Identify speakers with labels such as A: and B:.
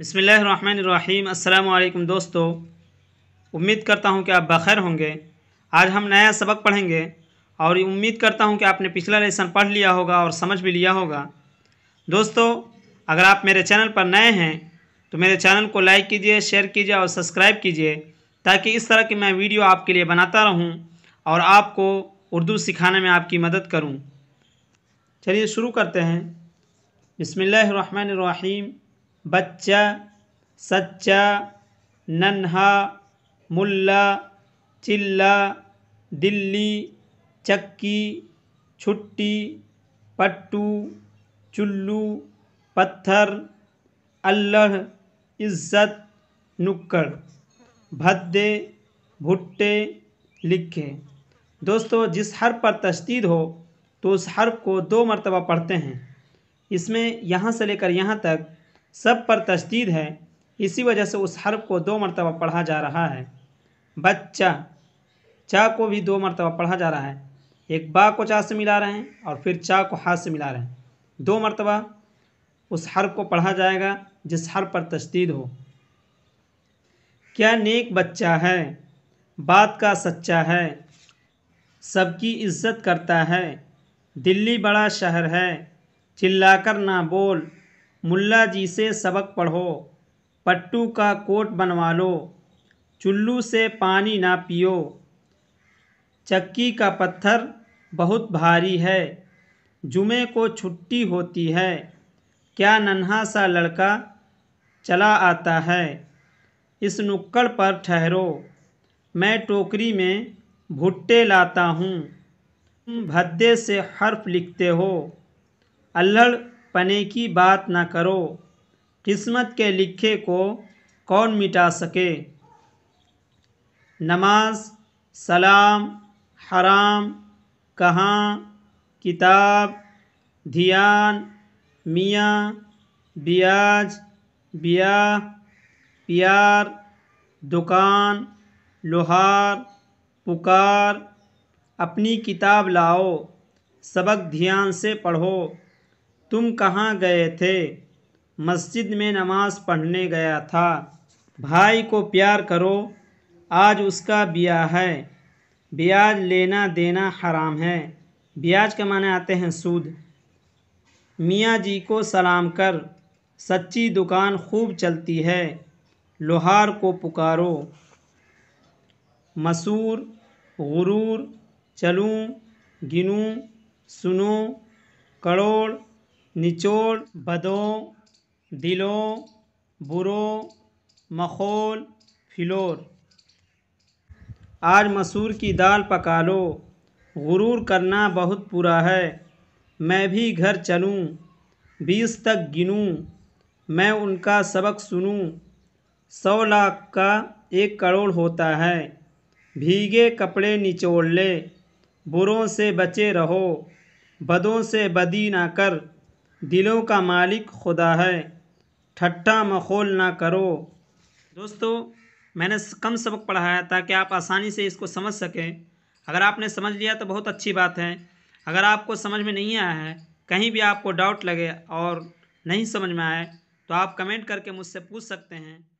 A: बसमीम् दोस्तों उम्मीद करता हूँ कि आप बखैर होंगे आज हम नया सबक पढ़ेंगे और उम्मीद करता हूँ कि आपने पिछला लेसन पढ़ लिया होगा और समझ भी लिया होगा दोस्तों अगर आप मेरे चैनल पर नए हैं तो मेरे चैनल को लाइक कीजिए शेयर कीजिए और सब्सक्राइब कीजिए ताकि इस तरह की मैं वीडियो आपके लिए बनाता रहूँ और आपको उर्दू सिखाने में आपकी मदद करूँ चलिए शुरू करते हैं बसमीम बच्चा सच्चा नन्हा मुल्ला चिल्ला दिल्ली चक्की छुट्टी पट्टू चुल्लू पत्थर अल्लह इज़्ज़त नुक्कड़ भद्दे भुट्टे लिखे दोस्तों जिस हर्फ पर तशदीद हो तो उस हर्फ को दो मरतबा पढ़ते हैं इसमें यहाँ से लेकर यहाँ तक सब पर तशदीद है इसी वजह से उस हर्फ को दो मरतबा पढ़ा जा रहा है बच्चा चा को भी दो मरतबा पढ़ा जा रहा है एक बा को चा से मिला रहे हैं और फिर चा को हाथ से मिला रहे हैं दो मरतबा उस हर्फ को पढ़ा जाएगा जिस हर्फ पर तशदीद हो क्या नेक बच्चा है बात का सच्चा है सबकी इज्जत करता है दिल्ली बड़ा शहर है चिल्लाकर ना बोल मुल्ला जी से सबक पढ़ो पट्टू का कोट बनवा लो चुल्लू से पानी ना पियो चक्की का पत्थर बहुत भारी है जुमे को छुट्टी होती है क्या नन्हा सा लड़का चला आता है इस नुक्कड़ पर ठहरो मैं टोकरी में भुट्टे लाता हूँ भद्दे से हर्फ लिखते हो अल्हड़ पने की बात न करो किस्मत के लिखे को कौन मिटा सके नमाज सलाम हराम कहाँ किताब ध्यान मियाँ ब्याज ब्याह प्यार दुकान लोहार पुकार अपनी किताब लाओ सबक ध्यान से पढ़ो तुम कहाँ गए थे मस्जिद में नमाज़ पढ़ने गया था भाई को प्यार करो आज उसका ब्याह है ब्याज लेना देना हराम है ब्याज के माने आते हैं सूद मियाँ जी को सलाम कर सच्ची दुकान खूब चलती है लोहार को पुकारो मसूर गुरूर चलूँ गिनूँ सुनो करोड़ निचोड़ बदों दिलों बुरों मखोल फिलोर आज मसूर की दाल पका लो गुरूर करना बहुत बुरा है मैं भी घर चलूँ बीस तक गिनूँ मैं उनका सबक सुनूँ सौ लाख का एक करोड़ होता है भीगे कपड़े निचोड़ ले बुरों से बचे रहो बदों से बदी ना कर दिलों का मालिक खुदा है ठट्ठा मखोल ना करो दोस्तों मैंने कम सबक पढ़ाया ताकि आप आसानी से इसको समझ सकें अगर आपने समझ लिया तो बहुत अच्छी बात है अगर आपको समझ में नहीं आया है कहीं भी आपको डाउट लगे और नहीं समझ में आए तो आप कमेंट करके मुझसे पूछ सकते हैं